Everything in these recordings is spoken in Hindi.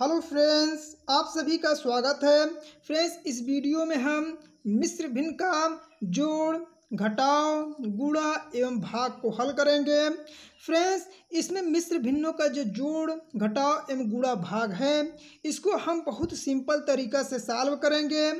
हेलो फ्रेंड्स आप सभी का स्वागत है फ्रेंड्स इस वीडियो में हम मिश्र भिन्न का जोड़ घटाव गुणा एवं भाग को हल करेंगे फ्रेंड्स इसमें मिश्र भिन्नों का जो जोड़ घटाव एवं गुणा भाग है इसको हम बहुत सिंपल तरीका से सॉल्व करेंगे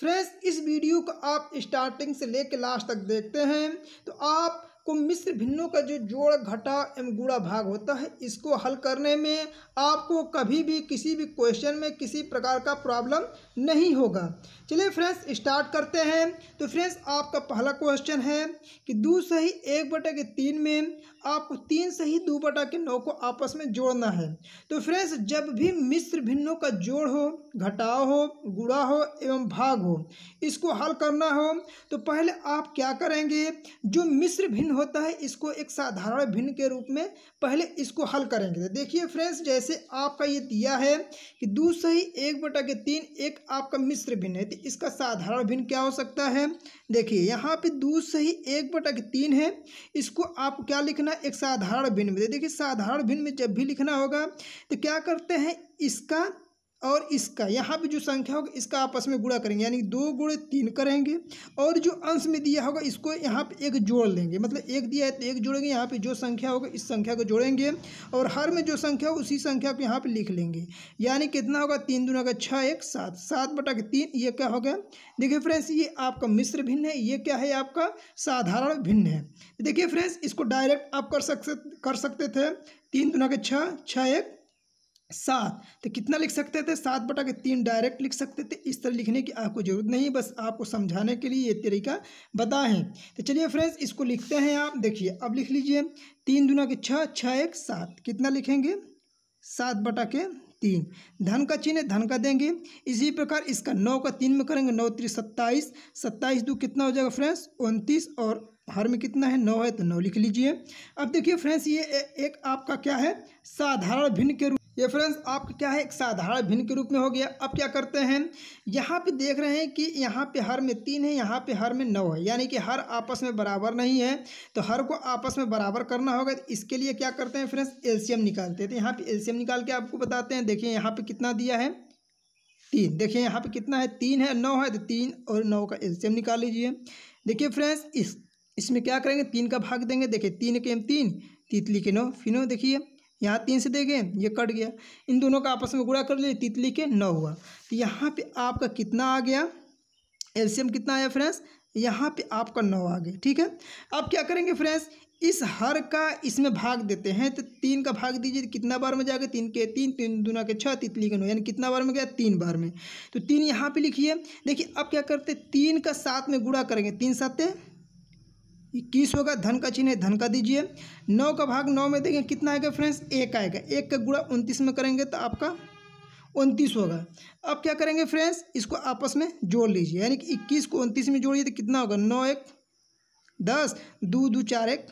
फ्रेंड्स इस वीडियो को आप स्टार्टिंग से लेकर लास्ट तक देखते हैं तो आप को मिश्र भिन्नों का जो जोड़ घटा एवं गुड़ा भाग होता है इसको हल करने में आपको कभी भी किसी भी क्वेश्चन में किसी प्रकार का प्रॉब्लम नहीं होगा चलिए फ्रेंड्स स्टार्ट करते हैं तो फ्रेंड्स आपका पहला क्वेश्चन है कि दो ही एक बटे के तीन में आपको तीन से ही दो बटा के नौ को आपस में जोड़ना है तो फ्रेंड्स जब भी मिश्र भिन्नों का जोड़ हो घटाव हो गुड़ा हो एवं भाग हो इसको हल करना हो तो पहले आप क्या करेंगे जो मिश्र भिन्न होता है इसको एक साधारण भिन्न के रूप में पहले इसको हल करेंगे तो देखिए फ्रेंड्स जैसे आपका ये दिया है कि दो से ही एक बटा के तीन एक आपका मिश्र भिन्न है तो इसका साधारण भिन्न क्या हो सकता है देखिए यहाँ पे दो से ही एक बटा के तीन है इसको आप क्या लिखना लिखना एक साधारण भिन्न में देखिए साधारण भिन्न में जब भी लिखना होगा तो क्या करते हैं इसका और इसका यहाँ पे जो संख्या होगा इसका आपस में गुणा करेंगे यानी दो गुण तीन करेंगे और जो अंश में दिया होगा इसको यहाँ पे एक जोड़ लेंगे मतलब एक दिया है तो एक जोड़ेंगे यहाँ पे जो संख्या होगा इस संख्या को जोड़ेंगे और हर में जो संख्या हो उसी संख्या को यहाँ पे लिख लेंगे यानी कितना होगा तीन दुना का छः एक सात सात बटा के तीन ये क्या हो गया देखिए फ्रेंड्स ये आपका मिश्र भिन्न है ये क्या है आपका साधारण भिन्न है देखिए फ्रेंड्स इसको डायरेक्ट आप कर सकते कर सकते थे तीन दुना के छः छः एक सात तो कितना लिख सकते थे सात बटा के तीन डायरेक्ट लिख सकते थे इस तरह लिखने की आपको ज़रूरत नहीं बस आपको समझाने के लिए ये तरीका बता है तो चलिए फ्रेंड्स इसको लिखते हैं आप देखिए अब लिख लीजिए तीन दुना के छः छः एक सात कितना लिखेंगे सात बटा के तीन धन का चिन्ह धन का देंगे इसी प्रकार इसका नौ का तीन में करेंगे नौ त्री सत्ताईस सत्ताईस दो कितना हो जाएगा फ्रेंड्स उनतीस और हर में कितना है नौ है तो नौ लिख लीजिए अब देखिए फ्रेंड्स ये एक आपका क्या है साधारण भिन्न के रूप ये फ्रेंड्स आप क्या है एक साधारण भिन्न के रूप में हो गया अब क्या करते हैं यहाँ पे देख रहे हैं कि यहाँ पे हर में तीन है यहाँ पे हर में नौ है यानी कि हर आपस में बराबर नहीं है तो हर को आपस में बराबर करना होगा तो इसके लिए क्या करते हैं फ्रेंड्स एल्शियम निकालते हैं तो यहाँ पे एल्शियम निकाल के आपको बताते हैं देखिए यहाँ पर कितना दिया है तीन देखिए यहाँ पर कितना है तीन है नौ है तो तीन और नौ का एल्शियम निकाल लीजिए देखिए फ्रेंड्स इस इसमें क्या करेंगे तीन का भाग देंगे देखिए तीन के एम तीन तीतली के नौ फिनो देखिए यहाँ तीन से देंगे ये कट गया इन दोनों का आपस में गुड़ा कर लिए तितली के नौ हुआ तो यहाँ पे आपका कितना आ गया एल्शियम कितना आया फ्रेंड्स यहाँ पे आपका नौ आ गया ठीक है अब क्या करेंगे फ्रेंड्स इस हर का इसमें भाग देते हैं तो तीन का भाग दीजिए तो कितना बार में जाएगा तीन के तीन तीन दुना के छः तितली के नौ यानी कितना बार में गया तीन बार में तो तीन यहाँ पे लिखिए देखिए अब क्या करते तीन का सात में गुड़ा करेंगे तीन सातें इक्कीस होगा धन का चिन्ह है धन का दीजिए नौ का भाग नौ में देखें कितना आएगा फ्रेंड्स एक आएगा एक का गुड़ा उनतीस में करेंगे तो आपका उनतीस होगा अब क्या करेंगे फ्रेंड्स इसको आपस में जोड़ लीजिए यानी कि इक्कीस को उनतीस में जोड़िए तो कितना होगा नौ एक दस दो दो चार एक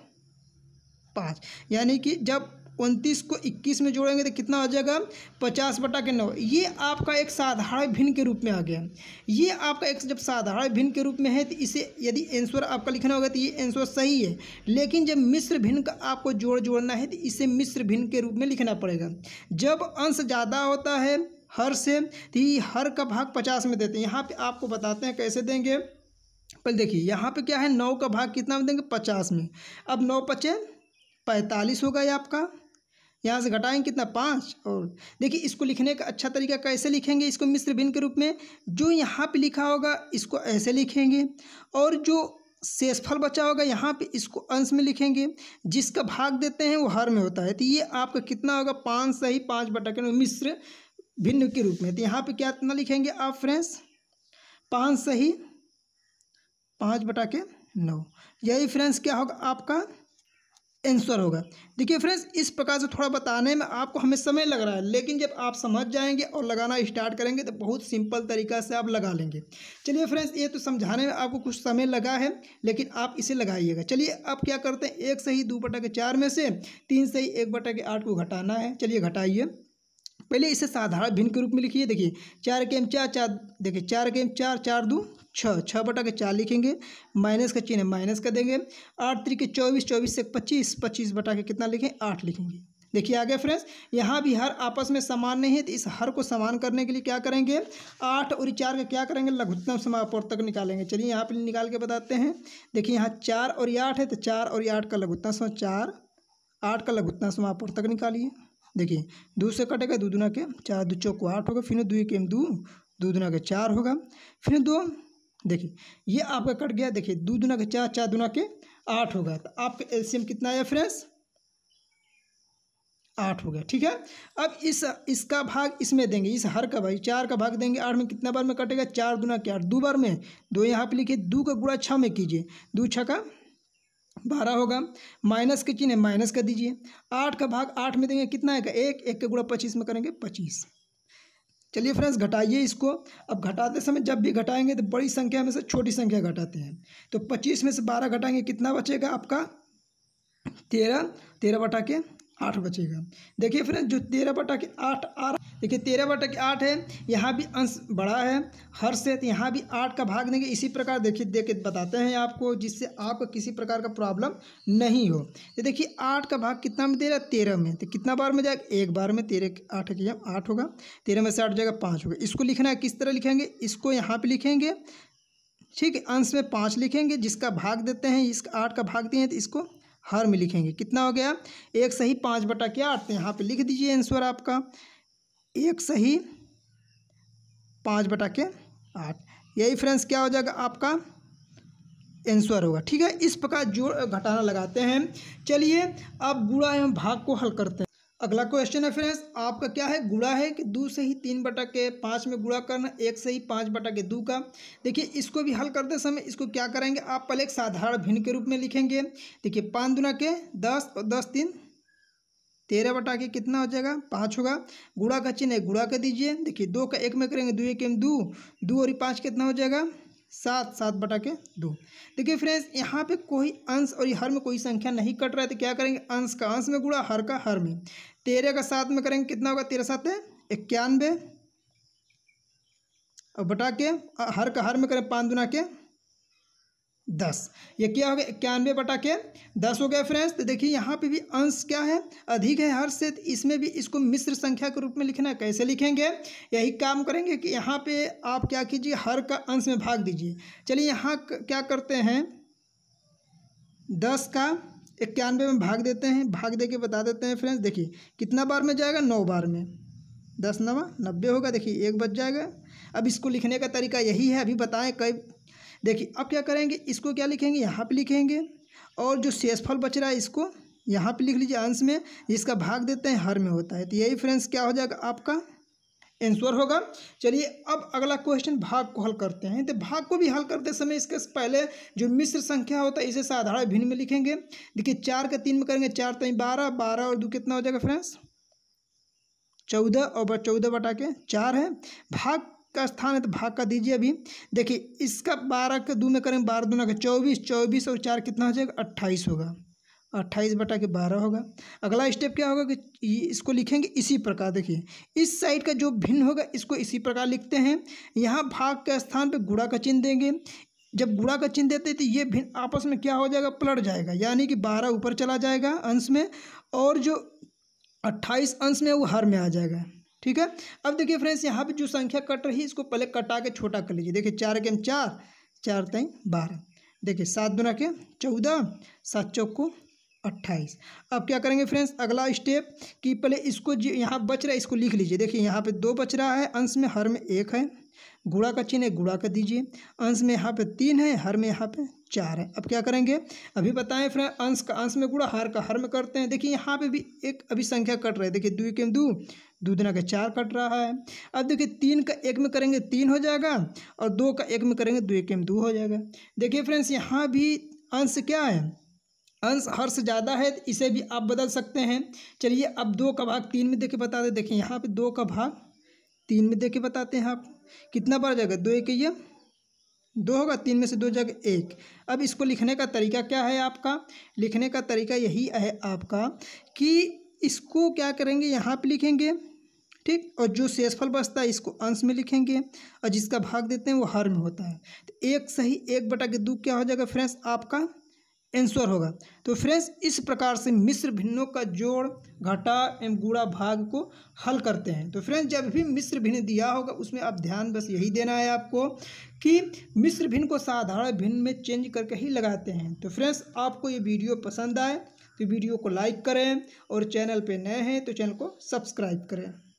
पाँच यानी कि जब उनतीस को इक्कीस में जोड़ेंगे तो कितना हो जाएगा पचास बटा के नौ ये आपका एक साधारण भिन्न के रूप में आ गया ये आपका एक जब साधारण भिन्न के रूप में है तो इसे यदि आंसर आपका लिखना होगा तो ये आंसर सही है लेकिन जब मिश्र भिन्न का आपको जोड़ जोड़ना है तो इसे मिश्र भिन्न के रूप में लिखना पड़ेगा जब अंश ज़्यादा होता है हर से तो हर का भाग पचास में देते हैं यहाँ पर आपको बताते हैं कैसे देंगे पहले देखिए यहाँ पे क्या है नौ का भाग कितना में देंगे पचास में अब नौ पचे पैंतालीस हो ये आपका यहाँ से घटाएंगे कितना पाँच और देखिए इसको लिखने का अच्छा तरीका कैसे लिखेंगे इसको मिश्र भिन्न के रूप में जो यहाँ पे लिखा होगा इसको ऐसे लिखेंगे और जो शेषफल बचा होगा यहाँ पे इसको अंश में लिखेंगे जिसका भाग देते हैं वो हर में होता है तो ये आपका कितना होगा पाँच सही पाँच बटा के मिश्र भिन्न के रूप में तो यहाँ पे क्या इतना लिखेंगे आप फ्रेंड्स पाँच सही पाँच बटा के नौ यही फ्रेंड्स क्या होगा आपका आंसर होगा देखिए फ्रेंड्स इस प्रकार से थोड़ा बताने में आपको हमें समय लग रहा है लेकिन जब आप समझ जाएंगे और लगाना स्टार्ट करेंगे तो बहुत सिंपल तरीका से आप लगा लेंगे चलिए फ्रेंड्स ये तो समझाने में आपको कुछ समय लगा है लेकिन आप इसे लगाइएगा चलिए अब क्या करते हैं एक से ही दो बटा के चार में से तीन से ही एक बटा के आठ को घटाना है चलिए घटाइए पहले इसे साधारण भिन्न के रूप में लिखिए देखिए चार के एम चार चार देखिए चार के एम चार चार दो छः छः बटा के चार लिखेंगे माइनस का चिन्ह माइनस का देंगे आठ तरीके चौबीस चौबीस से पच्चीस पच्चीस बटा के कितना लिखें आठ लिखेंगे देखिए आगे फ्रेंड्स यहाँ भी हर आपस में समान नहीं है तो इस हर को समान करने के लिए क्या करेंगे आठ और चार का क्या करेंगे लघुत्तम समापवर्तक तक निकालेंगे चलिए यहाँ पर निकाल के बताते हैं देखिए यहाँ चार और आठ है तो चार और आठ का लघुत्तम समा चार आठ का लघुत्तम तक निकालिए देखिए दो से कटेगा दो दुना के चार दो चौको आठ होगा फिर दो एक एम दो दो दुना के चार होगा फिर दो देखिए ये आपका कट गया देखिए दो दुना के चार चार दुना के आठ होगा तो आपका एलसीएम कितना आया फ्रेंड्स आठ हो गया ठीक है अब इस इसका भाग इसमें देंगे इस हर का भाई चार का भाग देंगे आठ में कितना बार में कटेगा चार दुना के आठ दो बार में दो यहाँ पे लिखिए दो का गुड़ा छः में कीजिए दो छः का बारह होगा माइनस के चिन्ह माइनस कर दीजिए आठ का भाग आठ में देंगे कितना आएगा एक एक के गुणा पच्चीस में करेंगे पच्चीस चलिए फ्रेंड्स घटाइए इसको अब घटाते समय जब भी घटाएंगे तो बड़ी संख्या में से छोटी संख्या घटाते हैं तो पच्चीस में से बारह घटाएंगे कितना बचेगा आपका तेरह तेरह बटा के आठ बचेगा देखिए फ्रेंड्स जो तेरह बटा के आठ आ देखिए तेरह बटक आठ है यहाँ भी अंश बड़ा है हर से तो यहाँ भी आठ का भाग देंगे इसी प्रकार देखिए देख के बताते हैं आपको जिससे आपको किसी प्रकार का प्रॉब्लम नहीं हो तो देखिए आठ का भाग कितना में दे रहा है तेरह में तो कितना बार में जाएगा एक बार में तेरह आठ के आठ होगा तेरह में से आठ जाएगा पाँच होगा इसको लिखना है किस तरह लिखेंगे इसको यहाँ पर लिखेंगे ठीक है अंश में पाँच लिखेंगे जिसका भाग देते हैं इस आठ का भाग दिए तो इसको हर में लिखेंगे कितना हो गया एक सही पाँच बटा के आठ तो यहाँ पे लिख दीजिए आंसर आपका एक सही पाँच बटा के आठ यही फ्रेंड्स क्या हो जाएगा आपका एंसर होगा ठीक है इस प्रकार जोड़ घटाना लगाते हैं चलिए अब गुड़ा एवं भाग को हल करते हैं अगला क्वेश्चन है फ्रेंड्स आपका क्या है गुड़ा है कि दो से ही तीन बटा के पाँच में गुड़ा करना एक से ही पाँच बटा के दो का देखिए इसको भी हल करते समय इसको क्या करेंगे आप पहले एक साधारण भिन्न के रूप में लिखेंगे देखिए पाँच दुना के दस और दस तीन तेरह बटा के कितना हो जाएगा पाँच होगा गुड़ा का चिन्ह गुड़ा कर दीजिए देखिए दो का एक में करेंगे दो एक में दो दो और पाँच कितना हो जाएगा सात सात बटा के दो देखिए फ्रेंड्स यहाँ पे कोई अंश और हर में कोई संख्या नहीं कट रहा है तो क्या करेंगे अंश का अंश में गुड़ा हर का हर में तेरह का सात में करेंगे कितना होगा तेरह सात इक्यानवे और बटा के हर का हर में करें पाँच दुना के दस ये क्या हो गया इक्यानवे बटा के दस हो गया फ्रेंड्स तो देखिए यहाँ पे भी अंश क्या है अधिक है हर से तो इसमें भी इसको मिश्र संख्या के रूप में लिखना है कैसे लिखेंगे यही काम करेंगे कि यहाँ पे आप क्या कीजिए हर का अंश में भाग दीजिए चलिए यहाँ क्या करते हैं दस का इक्यानवे में भाग देते हैं भाग दे के बता देते हैं फ्रेंड्स देखिए कितना बार में जाएगा नौ बार में दस नवा नब्बे होगा देखिए एक बच जाएगा अब इसको लिखने का तरीका यही है अभी बताएं कई देखिए अब क्या करेंगे इसको क्या लिखेंगे यहाँ पे लिखेंगे और जो शेषफल बच रहा है इसको यहाँ पे लिख लीजिए अंश में जिसका भाग देते हैं हर में होता है तो यही फ्रेंड्स क्या हो जाएगा आपका एंसर होगा चलिए अब अगला क्वेश्चन भाग को हल करते हैं तो भाग को भी हल करते समय इसके पहले जो मिश्र संख्या होता है इसे साधारण भिन्न में लिखेंगे देखिए चार का तीन में करेंगे चार तीन तो बारह बारह और दो कितना हो जाएगा फ्रेंड्स चौदह और चौदह बटा के चार है भाग का स्थान है तो भाग का दीजिए अभी देखिए इसका बारह के दो में करें बारह दो का चौबीस चौबीस और चार कितना हो जाएगा अट्ठाईस होगा अट्ठाईस बटा के बारह होगा अगला स्टेप क्या होगा कि इसको लिखेंगे इसी प्रकार देखिए इस साइड का जो भिन्न होगा इसको इसी प्रकार लिखते हैं यहाँ भाग के स्थान पर गुड़ा का चिन्ह देंगे जब गुड़ा का चिन्ह देते तो ये भिन्न आपस में क्या हो जाएगा पलट जाएगा यानी कि बारह ऊपर चला जाएगा अंश में और जो अट्ठाईस अंश में वो हर में आ जाएगा ठीक है अब देखिए फ्रेंड्स यहाँ पर जो संख्या कट रही है इसको पहले कटा के छोटा कर लीजिए देखिए चार के चार चार तई बारह देखिए सात दुना के चौदह सात चौक को अट्ठाईस अब क्या करेंगे फ्रेंड्स अगला स्टेप कि पहले इसको जो यहाँ बच रहा है इसको लिख लीजिए देखिए यहाँ पे दो बच रहा है अंश में हर में एक है गुड़ा का चिन्ह है गुड़ा का दीजिए अंश में यहाँ पे तीन है हर में यहाँ पे चार है अब क्या करेंगे अभी बताएं फ्रेंड अंश का अंश में गुड़ा हर का हर में करते हैं देखिए यहाँ पे भी एक अभी संख्या कट रहा है देखिए दो के दो दो दिन का चार कट रहा है अब देखिए तीन का एक में करेंगे तीन हो जाएगा और दो का एक में करेंगे दो एक में दो हो जाएगा देखिए फ्रेंड्स यहाँ भी अंश क्या है अंश हर से ज़्यादा है इसे भी आप बदल सकते हैं चलिए अब दो का भाग तीन में देखे बता दें देखिए यहाँ पे दो का भाग तीन में देखे बताते हैं आप कितना बार जाएगा दो एक ये दो होगा तीन में से दो जगह एक अब इसको लिखने का तरीका क्या है आपका लिखने का तरीका यही है आपका कि इसको क्या करेंगे यहाँ पे लिखेंगे ठीक और जो शेषफल बचता है इसको अंश में लिखेंगे और जिसका भाग देते हैं वो हर में होता है तो एक सही एक बटा के दो क्या हो जाएगा फ्रेंड्स आपका आंसर होगा तो फ्रेंड्स इस प्रकार से मिश्र भिन्नों का जोड़ घटा एवं गुड़ा भाग को हल करते हैं तो फ्रेंड्स जब भी मिश्र भिन्न दिया होगा उसमें आप ध्यान बस यही देना है आपको कि मिश्र भिन्न को साधारण भिन्न में चेंज करके ही लगाते हैं तो फ्रेंड्स आपको ये वीडियो पसंद आए तो वीडियो को लाइक करें और चैनल पर नए हैं तो चैनल को सब्सक्राइब करें